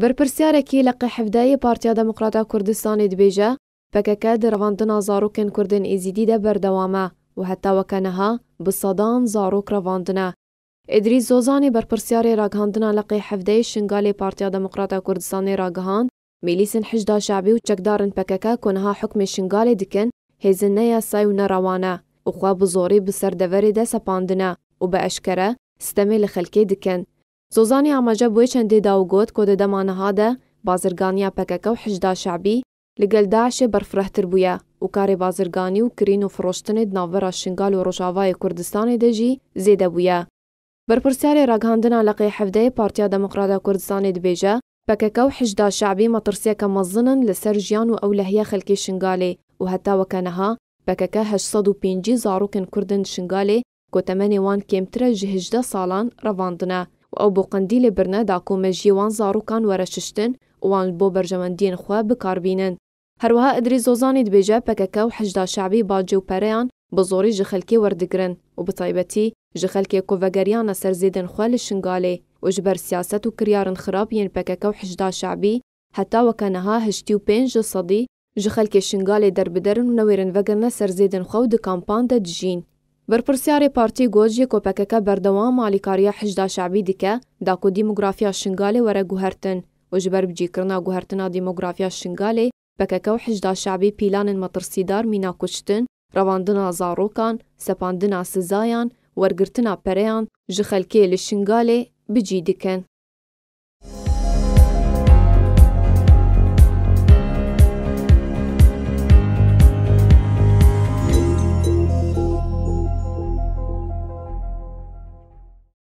بر برپرسیارێکی لە قەحفدایی پارتیا دەموقراتە کوردستانی دبێژە در دراوانندنا زارۆکن کردن ئیزیدی دە بەردەوامە و حتی هەتاوەکەنەها بسەدان زاروک ڕەواندنە ئیدری زۆزانی بر ڕگەاندنا لە قەی حفده شنگال پارتیا دەموقراتە کوردستانی راگهاند میلیسن حجدا شعبی و چەکدارن پەکەکە کۆنها حکمی شنگالی دکن هێزن نەیە سای و خواب وخوا بسر بسەردەوەری دە سەپاندنە و بە ئەشکەرە ستەمی لە دکن زۆزانی ئاماژە بۆی چەندێ داوگوت کۆ دەدەمانەهادە بازرگانیا پەکەکە و حشدا شعبی لەگەلداشێ بەرفرەحتر بووە و کارێ بازرگانی و کرین و فرۆشتنێت ناوەرە شنگال و ڕۆژاوای کوردستانی دەژی زێدە بووە. بەرپرسیارێ ڕگەاندنا لەقی حەفتەیە پارتیا دەموقراتە کوردستانی دبێژە پەکەکە و حشدا شعبی مەترسیەکە مەزنن لەسەر ژیان و ئەو لەهەیە خەلکی شنگالێ و هەتاوەکەنەها پەکەکە 1950 زارروکن کوردن شنگالێ گۆتەمەێوان کێمترە ژهدا ساڵان ڕەواندنە و ئەو بۆ قندی لە برنەدا کۆمەژیوان زارروکان وەرەشتن وان بۆ بەرژەمەندیان خوا بکاربینن هەروەها ئەدری زۆزانی دبێژە پەکەکە و حدا شعبی باجێ و پەرەیان بە زۆری ژخەلکی وەردەگرن و بتایبەتی ژخەلکێ کۆڤگەریانە سەرزێدن خوا لە شنگالێ وژ بەر سیاست و کریارن خراپیان پەکەکە و حدا شعبی هەتا وەکەنەها هشتی و پێنج سەدی ژخەلکێ شنگالێ دەربدەرن و نەوێرن وەگەرنە سەرزێدن خەو دکامپان دەدژین بەرپرسیارێ پارتی گۆجیە کۆپەکەکە بەردەوام مالیکاریە حشدا شعبی دیکە داکو دیموگرافیا شنگالێ وەرە گوهرتن و ji ber bicîkirina guhertina dîmografiya şingalê pekeke û hijda şeبî pîlanên metirsîdar mîna kuştin rewandina zarokan sepandina sizayan wergirtina pereyan ji xelkê li şingalê bicî dikin